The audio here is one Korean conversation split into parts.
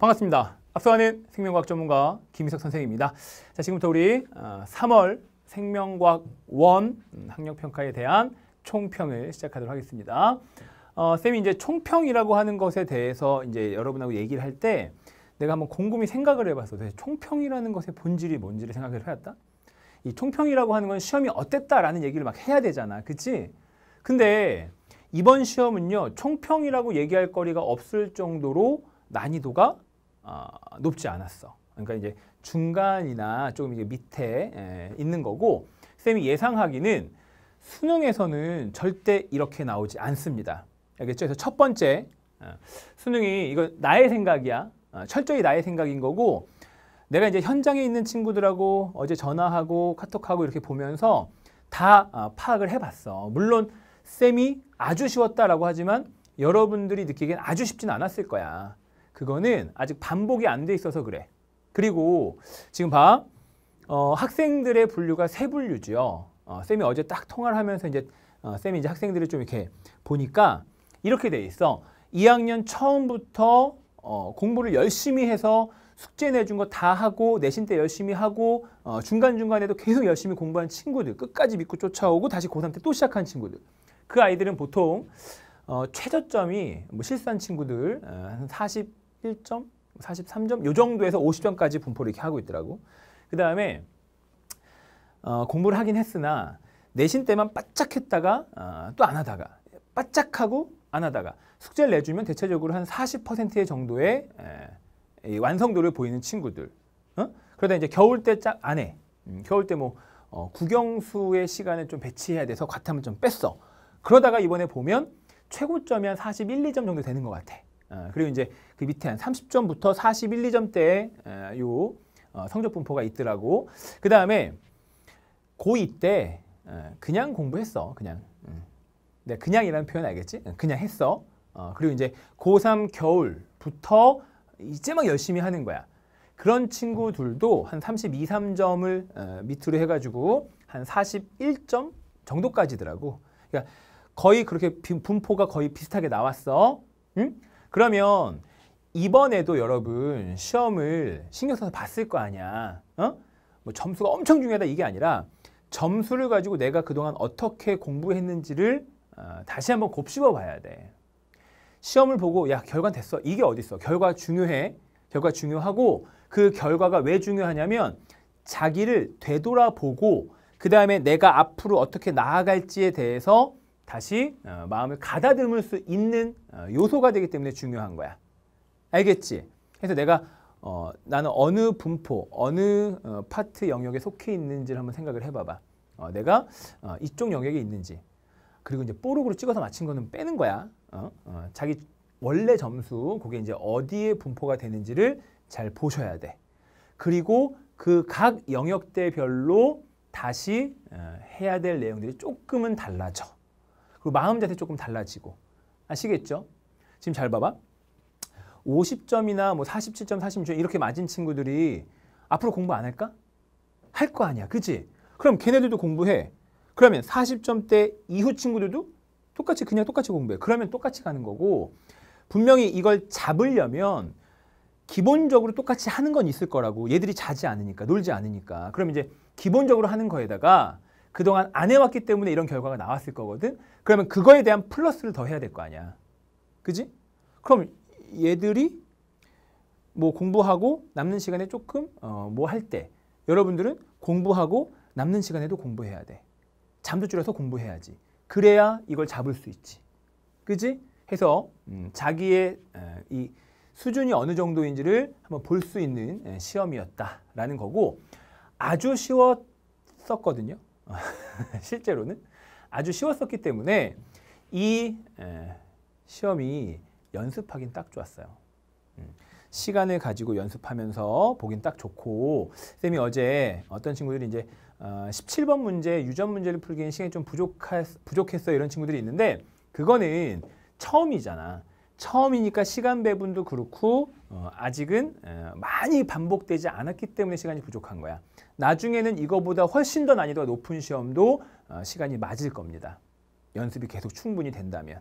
반갑습니다. 앞서가는 생명과학 전문가 김희석 선생입니다. 자, 지금부터 우리 3월 어, 생명과학 원 음, 학력평가에 대한 총평을 시작하도록 하겠습니다. 어, 쌤이 이제 총평이라고 하는 것에 대해서 이제 여러분하고 얘기를 할 때 내가 한번 곰곰이 생각을 해봤어. 총평이라는 것의 본질이 뭔지를 생각을 해봤다. 이 총평이라고 하는 건 시험이 어땠다라는 얘기를 막 해야 되잖아. 그치? 근데 이번 시험은요. 총평이라고 얘기할 거리가 없을 정도로 난이도가 어, 높지 않았어. 그러니까 이제 중간이나 조금 이제 밑에 에, 예, 있는 거고 쌤이 예상하기는 수능에서는 절대 이렇게 나오지 않습니다. 알겠죠? 그래서 첫 번째 어, 수능이 이거 나의 생각이야. 어, 철저히 나의 생각인 거고 내가 이제 현장에 있는 친구들하고 어제 전화하고 카톡하고 이렇게 보면서 다 어, 파악을 해봤어. 물론 쌤이 아주 쉬웠다라고 하지만 여러분들이 느끼기엔 아주 쉽진 않았을 거야. 그거는 아직 반복이 안 돼 있어서 그래. 그리고 지금 봐. 어, 학생들의 분류가 세 분류지요. 어, 쌤이 어제 딱 통화를 하면서 이제 어, 쌤이 이제 학생들을 좀 이렇게 보니까 이렇게 돼 있어. 2학년 처음부터 어, 공부를 열심히 해서 숙제 내준 거 다 하고 내신 때 열심히 하고 어, 중간중간에도 계속 열심히 공부한 친구들 끝까지 믿고 쫓아오고 다시 고3 때 또 시작한 친구들 그 아이들은 보통 어, 최저점이 뭐실수 친구들 어, 한 40, 1점, 43점 요 정도에서 50점까지 분포를 이렇게 하고 있더라고. 그 다음에 어, 공부를 하긴 했으나 내신 때만 바짝 했다가 어, 또안 하다가 바짝 하고 안 하다가 숙제를 내주면 대체적으로 한 40%의 정도의 에, 완성도를 보이는 친구들. 어? 그러다 이제 겨울 때 짝안에 음, 겨울 때뭐 어, 국영수의 시간을 좀 배치해야 돼서 과탐을 좀 뺐어. 그러다가 이번에 보면 최고점이 한 41, 2점 정도 되는 것 같아. 어, 그리고 이제 그 밑에 한 30점부터 41, 2점대에 요 어, 성적 분포가 있더라고. 그 다음에 고2 때 그냥 공부했어. 그냥. 네, 그냥이라는 표현 알겠지? 그냥 했어. 어, 그리고 이제 고3 겨울부터 이제 막 열심히 하는 거야. 그런 친구들도 한 32, 3점을 밑으로 해가지고 한 41점 정도까지더라고. 그러니까 거의 그렇게 분포가 거의 비슷하게 나왔어. 응? 그러면 이번에도 여러분 시험을 신경 써서 봤을 거 아니야. 어? 뭐 점수가 엄청 중요하다 이게 아니라 점수를 가지고 내가 그동안 어떻게 공부했는지를 어, 다시 한번 곱씹어 봐야 돼. 시험을 보고 야 결과 됐어. 이게 어딨어. 결과 중요해. 결과 중요하고 그 결과가 왜 중요하냐면 자기를 되돌아보고 그 다음에 내가 앞으로 어떻게 나아갈지에 대해서 다시 어, 마음을 가다듬을 수 있는 어, 요소가 되기 때문에 중요한 거야. 알겠지? 그래서 내가 어, 나는 어느 분포, 어느 어, 파트 영역에 속해 있는지를 한번 생각을 해봐봐. 어, 내가 어, 이쪽 영역에 있는지. 그리고 이제 뽀록으로 찍어서 맞힌 거는 빼는 거야. 어? 어, 자기 원래 점수, 그게 이제 어디에 분포가 되는지를 잘 보셔야 돼. 그리고 그 각 영역대별로 다시 어, 해야 될 내용들이 조금은 달라져. 그리고 마음 자세 조금 달라지고 아시겠죠? 지금 잘 봐봐. 50점이나 뭐 47점, 46점 이렇게 맞은 친구들이 앞으로 공부 안 할까? 할 거 아니야. 그지 그럼 걔네들도 공부해. 그러면 40점대 이후 친구들도 똑같이 그냥 똑같이 공부해. 그러면 똑같이 가는 거고 분명히 이걸 잡으려면 기본적으로 똑같이 하는 건 있을 거라고 얘들이 자지 않으니까 놀지 않으니까 그럼 이제 기본적으로 하는 거에다가 그동안 안 해왔기 때문에 이런 결과가 나왔을 거거든. 그러면 그거에 대한 플러스를 더 해야 될 거 아니야. 그지? 그럼 얘들이 뭐 공부하고 남는 시간에 조금 어뭐할 때 여러분들은 공부하고 남는 시간에도 공부해야 돼. 잠도 줄여서 공부해야지. 그래야 이걸 잡을 수 있지. 그지? 해서 음 자기의 이 수준이 어느 정도인지를 한번 볼 수 있는 시험이었다라는 거고 아주 쉬웠었거든요. 실제로는 아주 쉬웠었기 때문에 이 시험이 연습하긴 딱 좋았어요. 음. 시간을 가지고 연습하면서 보긴 딱 좋고 쌤이 어제 어떤 친구들이 이제 17번 어, 문제, 유전 문제를 풀기엔 시간이 좀 부족했, 부족했어 이런 친구들이 있는데 그거는 처음이잖아. 처음이니까 시간 배분도 그렇고 어, 아직은 어, 많이 반복되지 않았기 때문에 시간이 부족한 거야. 나중에는 이거보다 훨씬 더 난이도가 높은 시험도 어, 시간이 맞을 겁니다. 연습이 계속 충분히 된다면.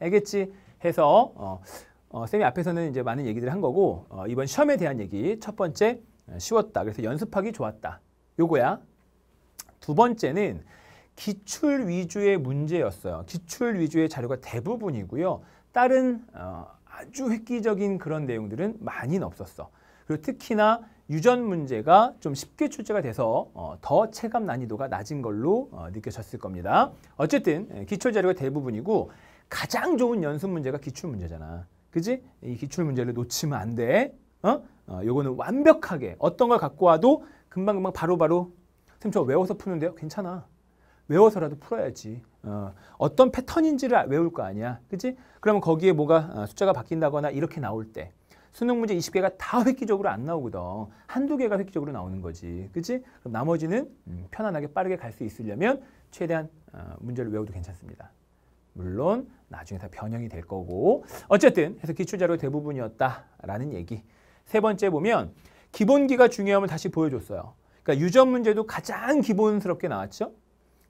알겠지? 해서 어, 어, 쌤이 앞에서는 이제 많은 얘기들을 한 거고 어, 이번 시험에 대한 얘기 첫 번째 쉬웠다. 그래서 연습하기 좋았다. 요거야. 두 번째는 기출 위주의 문제였어요. 기출 위주의 자료가 대부분이고요. 다른 어, 아주 획기적인 그런 내용들은 많이는 없었어. 그리고 특히나 유전 문제가 좀 쉽게 출제가 돼서 어, 더 체감 난이도가 낮은 걸로 어, 느껴졌을 겁니다. 어쨌든 예, 기출 자료가 대부분이고 가장 좋은 연습 문제가 기출 문제잖아. 그지? 이 기출 문제를 놓치면 안 돼. 어? 어, 요거는 완벽하게 어떤 걸 갖고 와도 금방금방 바로바로 바로, 바로 쌤저 외워서 푸는데요? 괜찮아. 외워서라도 풀어야지. 어, 떤 패턴인지를 외울 거 아니야. 그치 그러면 거기에 뭐가 어, 숫자가 바뀐다거나 이렇게 나올 때 수능 문제 20개가 다 획기적으로 안 나오거든. 한두 개가 획기적으로 나오는 거지. 그치? 그럼 나머지는 음, 편안하게 빠르게 갈 수 있으려면 최대한 어, 문제를 외워도 괜찮습니다. 물론 나중에 다 변형이 될 거고 어쨌든 해서 기출자료 대부분이었다라는 얘기. 세 번째 보면 기본기가 중요함을 다시 보여줬어요. 그러니까 유전 문제도 가장 기본스럽게 나왔죠.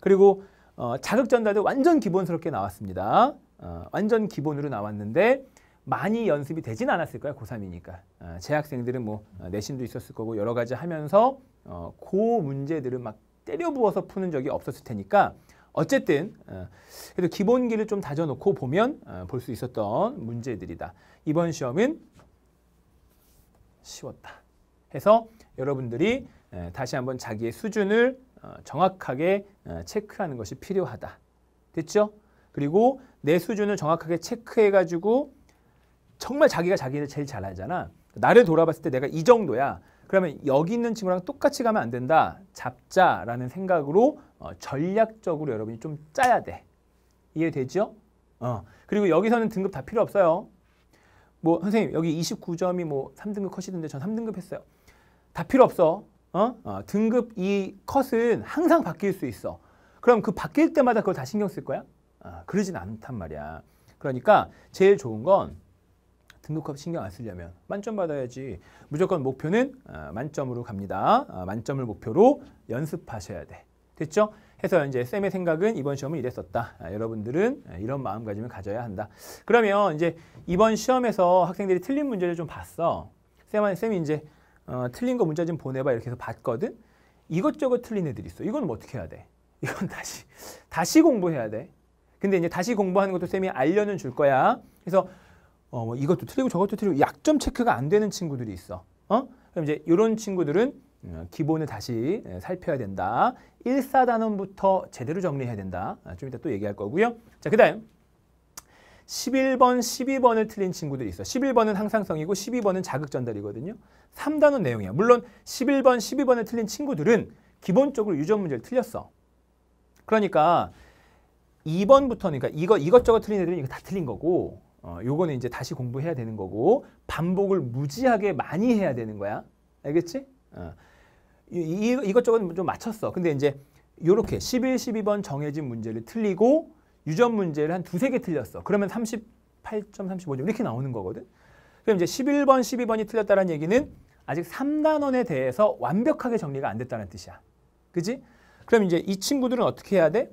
그리고 어, 자극 전달도 완전 기본스럽게 나왔습니다. 어, 완전 기본으로 나왔는데 많이 연습이 되진 않았을 거야 고3이니까 어, 재학생들은 뭐 어, 내신도 있었을 거고 여러 가지 하면서 어, 고 문제들을 막 때려 부어서 푸는 적이 없었을 테니까 어쨌든 어, 그래도 기본기를 좀 다져놓고 보면 어, 볼수 있었던 문제들이다. 이번 시험은 쉬웠다. 해서 여러분들이 에, 다시 한번 자기의 수준을 어, 정확하게 어, 체크하는 것이 필요하다. 됐죠? 그리고 내 수준을 정확하게 체크해가지고 정말 자기가 자기를 제일 잘 알잖아. 나를 돌아봤을 때 내가 이 정도야. 그러면 여기 있는 친구랑 똑같이 가면 안 된다. 잡자라는 생각으로 어, 전략적으로 여러분이 좀 짜야 돼. 이해되죠? 어. 그리고 여기서는 등급 다 필요 없어요. 뭐 선생님 여기 29점이 뭐 3등급 컷이던데 전 3등급 했어요. 다 필요 없어. 어? 어, 등급 이 컷은 항상 바뀔 수 있어. 그럼 그 바뀔 때마다 그걸 다 신경 쓸 거야? 아, 그러진 않단 말이야. 그러니까 제일 좋은 건 등급값 신경 안 쓰려면 만점 받아야지. 무조건 목표는 아, 만점으로 갑니다. 아, 만점을 목표로 연습하셔야 돼. 됐죠? 해서 이제 쌤의 생각은 이번 시험은 이랬었다. 아, 여러분들은 아, 이런 마음가짐을 가져야 한다. 그러면 이제 이번 시험에서 학생들이 틀린 문제를 좀 봤어. 쌤한 쌤이 이제 어, 틀린 거 문자 좀 보내봐 이렇게 해서 봤거든. 이것저것 틀린 애들이 있어. 이건 뭐 어떻게 해야 돼? 이건 다시 다시 공부해야 돼. 근데 이제 다시 공부하는 것도 쌤이 알려는 줄 거야. 그래서 어, 뭐 이것도 틀리고 저것도 틀리고 약점 체크가 안 되는 친구들이 있어. 어? 그럼 이제 이런 친구들은 어, 기본을 다시 예, 살펴야 된다. 일사단원부터 제대로 정리해야 된다. 아, 좀 이따 또 얘기할 거고요. 자, 그 다음 11번, 12번을 틀린 친구들이 있어. 11번은 항상성이고 12번은 자극 전달이거든요. 3단원 내용이야. 물론 11번, 12번을 틀린 친구들은 기본적으로 유전 문제를 틀렸어. 그러니까 2번부터는 그러니까 이거 이것저것 틀린 애들은 이거 다 틀린 거고 어, 요거는 이제 다시 공부해야 되는 거고 반복을 무지하게 많이 해야 되는 거야. 알겠지? 어. 이, 이, 이것저것 좀 맞췄어. 근데 이제 요렇게 11, 12번 정해진 문제를 틀리고 유전 문제를 한 두세 개 틀렸어. 그러면 38.35점 이렇게 나오는 거거든. 그럼 이제 11번, 12번이 틀렸다는 얘기는 아직 3단원에 대해서 완벽하게 정리가 안 됐다는 뜻이야. 그지? 그럼 이제 이 친구들은 어떻게 해야 돼?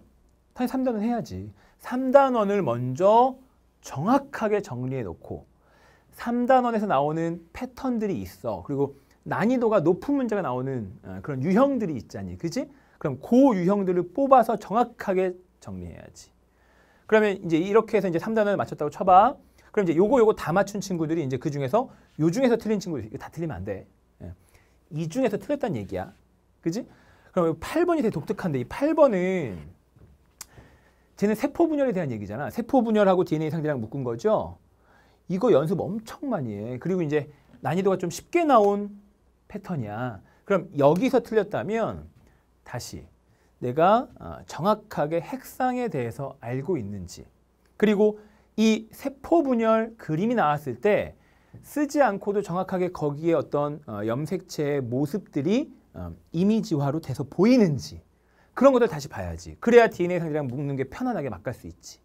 당연히 3단원 해야지. 3단원을 먼저 정확하게 정리해 놓고 3단원에서 나오는 패턴들이 있어. 그리고 난이도가 높은 문제가 나오는 어, 그런 유형들이 있잖니. 그지? 그럼 그 유형들을 뽑아서 정확하게 정리해야지. 그러면 이제 이렇게 해서 이제 3단원을 맞췄다고 쳐봐. 그럼 이제 요거 요거 다 맞춘 친구들이 이제 그 중에서 요 중에서 틀린 친구들 이거 다 틀리면 안 돼. 예. 이 중에서 틀렸다는 얘기야. 그지? 그럼 8번이 되게 독특한데 이 8번은 쟤는 세포 분열에 대한 얘기잖아. 세포 분열하고 DNA 상대랑 묶은 거죠. 이거 연습 엄청 많이 해. 그리고 이제 난이도가 좀 쉽게 나온 패턴이야. 그럼 여기서 틀렸다면 다시 내가 어, 정확하게 핵상에 대해서 알고 있는지 그리고 이 세포 분열 그림이 나왔을 때 쓰지 않고도 정확하게 거기에 어떤 어, 염색체의 모습들이 어, 이미지화로 돼서 보이는지 그런 것들 다시 봐야지. 그래야 DNA 상자랑 묶는 게 편안하게 막갈 수 있지.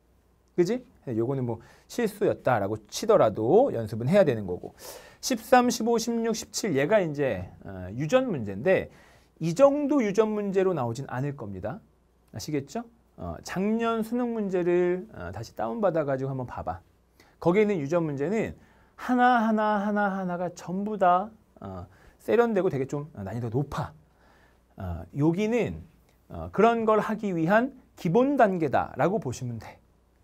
그지? 네, 요거는 뭐 실수였다라고 치더라도 연습은 해야 되는 거고. 13, 15, 16, 17 얘가 이제 유전 문제인데 이 정도 유전 문제로 나오진 않을 겁니다. 아시겠죠? 어, 작년 수능 문제를 어, 다시 다운받아가지고 한번 봐봐. 거기에 있는 유전 문제는 하나하나 하나하나가 전부 다 어, 세련되고 되게 좀 난이도 높아. 어, 여기는 어, 그런 걸 하기 위한 기본 단계다라고 보시면 돼.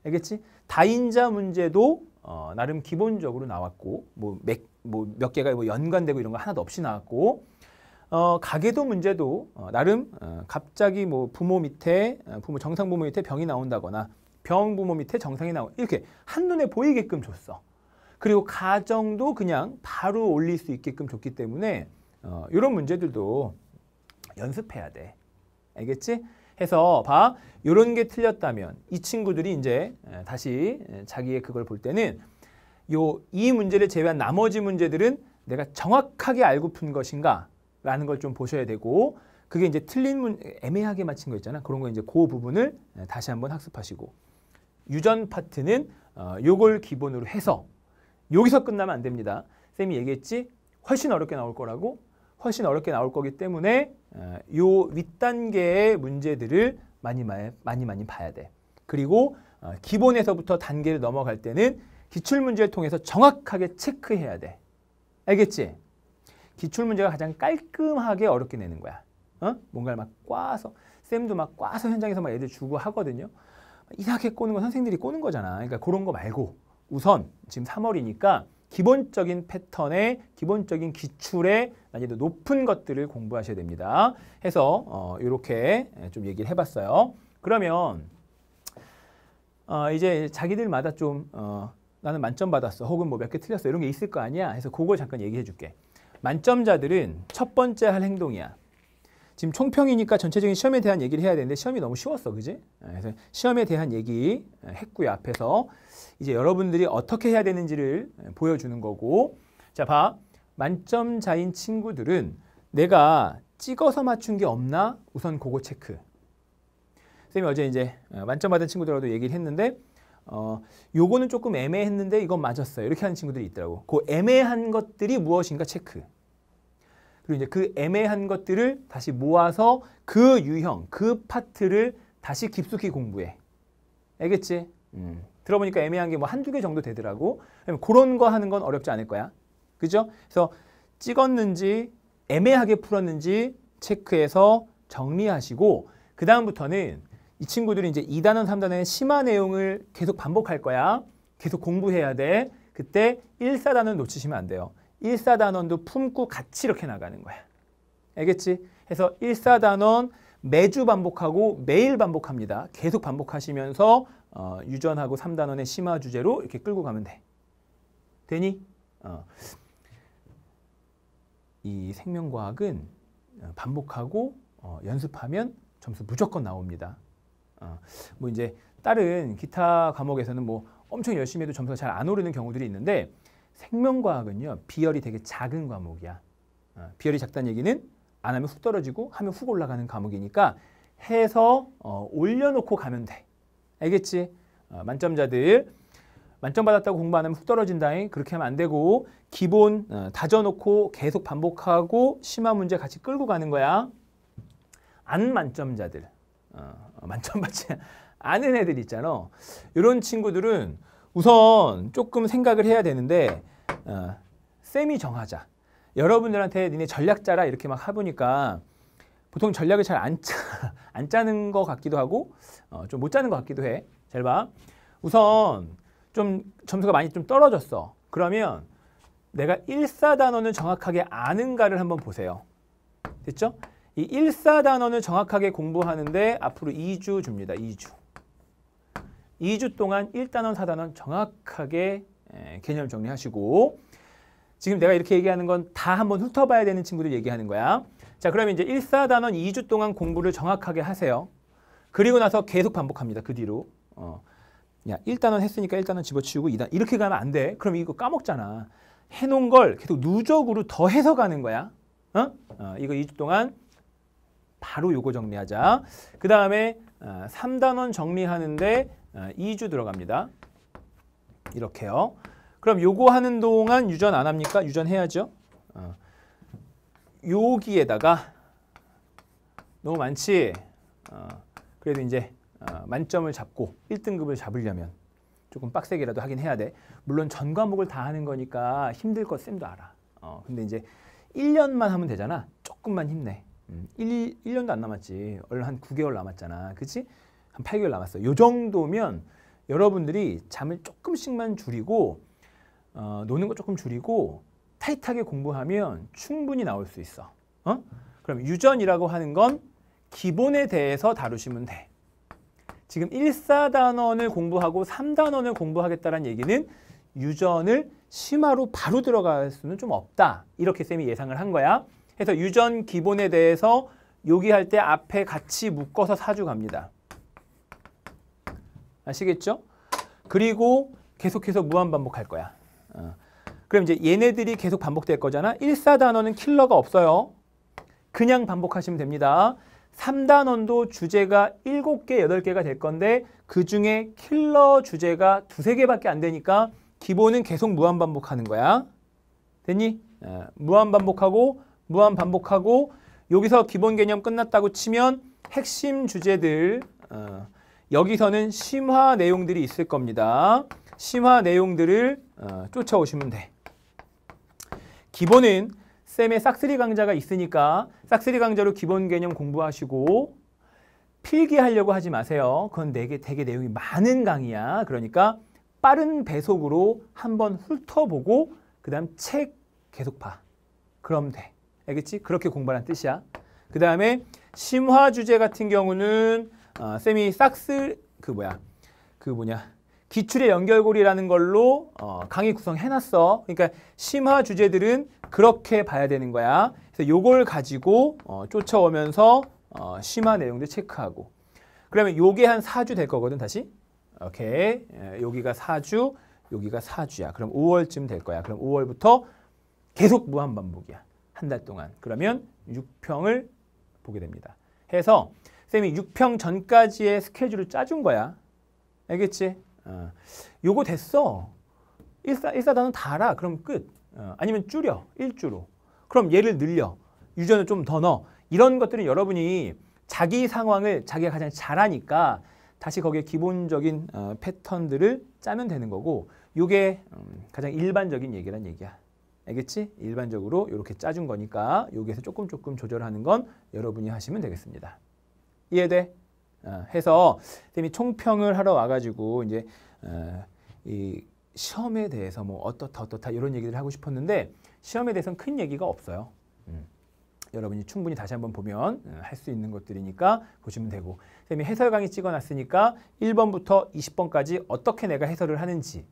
알겠지? 다인자 문제도 어, 나름 기본적으로 나왔고 뭐몇뭐 뭐 몇 개가 뭐 연관되고 이런 거 하나도 없이 나왔고 어, 가계도 문제도 어, 나름 어, 갑자기 뭐 부모 밑에 어, 부모 정상 부모 밑에 병이 나온다거나 병 부모 밑에 정상이 나온 이렇게 한눈에 보이게끔 줬어. 그리고 가정도 그냥 바로 올릴 수 있게끔 줬기 때문에 어, 이런 문제들도 연습해야 돼. 알겠지? 해서 봐. 이런 게 틀렸다면 이 친구들이 이제 다시 자기의 그걸 볼 때는 요 이 문제를 제외한 나머지 문제들은 내가 정확하게 알고 푼 것인가 라는 걸 좀 보셔야 되고 그게 이제 틀린 문 애매하게 맞힌 거 있잖아. 그런 거 이제 그 부분을 예, 다시 한번 학습하시고 유전 파트는 어, 요걸 기본으로 해서 여기서 끝나면 안 됩니다. 쌤이 얘기했지 훨씬 어렵게 나올 거라고 훨씬 어렵게 나올 거기 때문에 어, 윗단계의 문제들을 많이 많이 많이 봐야 돼. 그리고 어, 기본에서부터 단계를 넘어갈 때는 기출문제를 통해서 정확하게 체크해야 돼. 알겠지? 기출 문제가 가장 깔끔하게 어렵게 내는 거야. 어? 뭔가를 막 꽈서 쌤도 막 꽈서 현장에서 막 애들 주고 하거든요. 이상하게 꼬는 건 선생들이 꼬는 거잖아. 그러니까 그런 거 말고 우선 지금 3월이니까 기본적인 패턴에 기본적인 기출에 난이도 높은 것들을 공부하셔야 됩니다. 해서 어, 이렇게 좀 얘기를 해봤어요. 그러면 어, 이제 자기들마다 좀 어, 나는 만점 받았어 혹은 뭐 몇 개 틀렸어 이런 게 있을 거 아니야. 해서 그걸 잠깐 얘기해 줄게. 만점자들은 첫 번째 할 행동이야. 지금 총평이니까 전체적인 시험에 대한 얘기를 해야 되는데 시험이 너무 쉬웠어, 그지? 예, 그래서 시험에 대한 얘기 예, 했고요, 앞에서. 이제 여러분들이 어떻게 해야 되는지를 예, 보여주는 거고 자, 봐. 만점자인 친구들은 내가 찍어서 맞춘 게 없나? 우선 그거 체크. 선생님이 어제 이제 만점 받은 친구들하고도 얘기를 했는데 어, 요거는 조금 애매했는데 이건 맞았어요. 이렇게 하는 친구들이 있더라고. 그 애매한 것들이 무엇인가 체크. 그리고 이제 그 애매한 것들을 다시 모아서 그 유형, 그 파트를 다시 깊숙이 공부해. 알겠지? 음. 들어보니까 애매한 게 뭐 한두 개 정도 되더라고. 그런 거 하는 건 어렵지 않을 거야. 그죠? 그래서 찍었는지 애매하게 풀었는지 체크해서 정리하시고 그 다음부터는 이 친구들이 이제 2단원, 3단원의 심화 내용을 계속 반복할 거야. 계속 공부해야 돼. 그때 1, 4단원 놓치시면 안 돼요. 1, 4단원도 품고 같이 이렇게 나가는 거야. 알겠지? 해서 1, 4단원 매주 반복하고 매일 반복합니다. 계속 반복하시면서 어, 유전하고 3단원의 심화 주제로 이렇게 끌고 가면 돼. 되니? 어. 이 생명과학은 어, 반복하고 어, 연습하면 점수 무조건 나옵니다. 아, 뭐 이제 다른 기타 과목에서는 뭐 엄청 열심히 해도 점수가 잘 안 오르는 경우들이 있는데 생명과학은요 비열이 되게 작은 과목이야. 어, 비열이 작다는 얘기는 안 하면 훅 떨어지고 하면 훅 올라가는 과목이니까 해서 어, 올려놓고 가면 돼. 알겠지? 어, 만점자들 만점 받았다고 공부 안 하면 훅 떨어진다잉 그렇게 하면 안 되고 기본 어, 다져놓고 계속 반복하고 심화 문제 같이 끌고 가는 거야. 안 만점자들 어, 어, 만점 받지 않은 애들 있잖아. 이런 친구들은 우선 조금 생각을 해야 되는데 어, 쌤이 정하자. 여러분들한테 니네 전략 짜라 이렇게 막하보니까 보통 전략을 잘안안 짜는 것 같기도 하고 어, 좀못 짜는 것 같기도 해. 잘 봐. 우선 좀 점수가 많이 좀 떨어졌어. 그러면 내가 1사단어는 정확하게 아는가를 한번 보세요. 됐죠? 이 1사단원을 정확하게 공부하는데 앞으로 2주 줍니다. 2주. 2주 동안 1단원, 4단원 정확하게 개념 정리하시고 지금 내가 이렇게 얘기하는 건 다 한번 훑어봐야 되는 친구들 얘기하는 거야. 자, 그러면 이제 1, 사단원 2주 동안 공부를 정확하게 하세요. 그리고 나서 계속 반복합니다. 그 뒤로. 어. 야, 1단원 했으니까 1단원 집어치우고 2단. 이렇게 가면 안 돼. 그럼 이거 까먹잖아. 해놓은 걸 계속 누적으로 더해서 가는 거야. 어? 어 이거 2주 동안 바로 요거 정리하자. 그 다음에 3단원 어, 정리하는데 2주 어, 들어갑니다. 이렇게요. 그럼 요거 하는 동안 유전 안 합니까? 유전해야죠. 여기에다가 어. 너무 많지? 그래도 이제 만점을 잡고 1등급을 잡으려면 조금 빡세게라도 하긴 해야 돼. 물론 전 과목을 다 하는 거니까 힘들 것 쌤도 알아. 어, 근데 이제 1년만 하면 되잖아. 조금만 힘내. 1, 1년도 안 남았지. 얼른 한 9개월 남았잖아. 그치? 한 8개월 남았어. 요 정도면 여러분들이 잠을 조금씩만 줄이고 어, 노는 거 조금 줄이고 타이트하게 공부하면 충분히 나올 수 있어. 어? 그럼 유전이라고 하는 건 기본에 대해서 다루시면 돼. 지금 1 4단원을 공부하고 3단원을 공부하겠다는 얘기는 유전을 심화로 바로 들어갈 수는 좀 없다. 이렇게 쌤이 예상을 한 거야. 그래서 유전 기본에 대해서 요기할 때 앞에 같이 묶어서 사주 갑니다. 아시겠죠? 그리고 계속해서 무한 반복할 거야. 어. 그럼 이제 얘네들이 계속 반복될 거잖아. 1사단원은 킬러가 없어요. 그냥 반복하시면 됩니다. 3단원도 주제가 7개, 8개가 될 건데 그 중에 킬러 주제가 2, 3 개밖에안 되니까 기본은 계속 무한 반복하는 거야. 됐니? 어. 무한 반복하고 무한 반복하고 여기서 기본 개념 끝났다고 치면 핵심 주제들 어, 여기서는 심화 내용들이 있을 겁니다. 심화 내용들을 어, 쫓아오시면 돼. 기본은 쌤의 싹쓸이 강좌가 있으니까 싹쓸이 강좌로 기본 개념 공부하시고 필기하려고 하지 마세요. 그건 되게, 되게 내용이 많은 강의야. 그러니까 빠른 배속으로 한번 훑어보고 그 다음 책 계속 봐. 그럼 돼. 알겠지? 그렇게 공부하는 뜻이야. 그 다음에 심화 주제 같은 경우는 어, 쌤이 싹스 그 뭐야 그 뭐냐 기출의 연결고리라는 걸로 어, 강의 구성해놨어. 그러니까 심화 주제들은 그렇게 봐야 되는 거야. 그래서 요걸 가지고 어, 쫓아오면서 어, 심화 내용들 체크하고 그러면 요게 한 4주 될 거거든 다시 오케이 에, 예, 여기가 4주 여기가 4주야 그럼 5월쯤 될 거야 그럼 5월부터 계속 무한반복이야 한달 동안. 그러면 6평을 보게 됩니다. 해서 쌤이 6평 전까지의 스케줄을 짜준 거야. 알겠지? 어. 요거 됐어. 1사, 1사단은 다 알아. 그럼 끝. 어. 아니면 줄여. 1주로. 그럼 얘를 늘려. 유전을 좀 더 넣어. 이런 것들은 여러분이 자기 상황을 자기가 가장 잘하니까 다시 거기에 기본적인 어, 패턴들을 짜면 되는 거고 요게 음, 가장 일반적인 얘기란 얘기야. 알겠지? 일반적으로 이렇게 짜준 거니까 여기에서 조금 조금 조절하는 건 여러분이 하시면 되겠습니다. 이해돼? 어, 해서 쌤이 총평을 하러 와가지고 이제 어, 이 시험에 대해서 뭐 어떻다 어떻다 이런 얘기를 하고 싶었는데 시험에 대해서는 큰 얘기가 없어요. 음. 여러분이 충분히 다시 한번 보면 어, 할수 있는 것들이니까 보시면 되고 쌤이 해설 강의 찍어놨으니까 1번부터 20번까지 어떻게 내가 해설을 하는지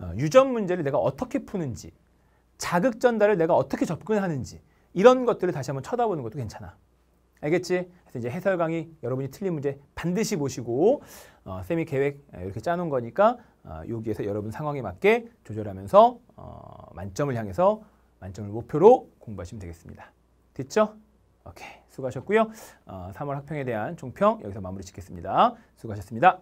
어, 유전 문제를 내가 어떻게 푸는지 자극 전달을 내가 어떻게 접근하는지 이런 것들을 다시 한번 쳐다보는 것도 괜찮아. 알겠지? 그래서 이제 해설 강의 여러분이 틀린 문제 반드시 보시고 어, 세미 계획 이렇게 짜놓은 거니까 어, 여기에서 여러분 상황에 맞게 조절하면서 어, 만점을 향해서 만점을 목표로 공부하시면 되겠습니다. 됐죠? 오케이 수고하셨고요. 어, 3월 학평에 대한 종평 여기서 마무리 짓겠습니다. 수고하셨습니다.